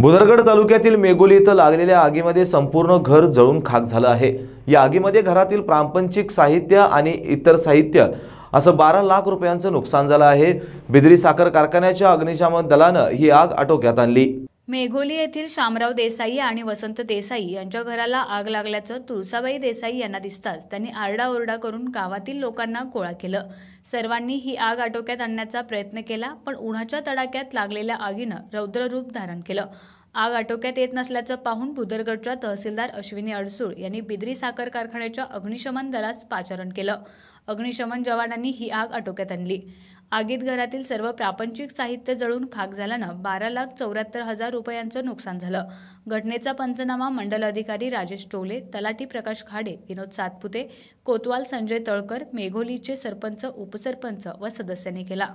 बुधरगड तालुक्यातील मेगोली इथं लागलेल्या आगीमध्ये संपूर्ण घर जळून खाक झालं आहे या आगीमध्ये घरातील प्रापंचिक साहित्य आणि इतर साहित्य असं बारा लाख रुपयांचं नुकसान झालं आहे बिदरी साखर कारखान्याच्या अग्निशामक दलानं ही आग आटोक्यात आणली मेघोली येथील शामराव देसाई आणि वसंत देसाई यांच्या घराला आग लागल्याचं तुळसाबाई देसाई यांना दिसताच त्यांनी आरडाओरडा करून गावातील लोकांना गोळा केलं सर्वांनी ही आग आटोक्यात आणण्याचा प्रयत्न केला पण उन्हाच्या तडाक्यात लागलेल्या आगीनं रौद्ररूप धारण केलं आग आटोक्यात येत नसल्याचं पाहून भुदरगडच्या तहसीलदार अश्विनी अडसूळ यांनी बिद्री साखर कारखान्याच्या अग्निशमन दलास पाचारण केलं अग्निशमन जवानांनी ही आग आटोक्यात आणली आगीत घरातील सर्व प्रापंचिक साहित्य जळून खाक झाल्यानं बारा लाख चौऱ्याहत्तर हजार रुपयांचं नुकसान झालं घटनेचा पंचनामा मंडल अधिकारी राजेश टोले तलाठी प्रकाश खाडे विनोद सातपुते कोतवाल संजय तळकर मेघोलीचे सरपंच उपसरपंच व सदस्यांनी केला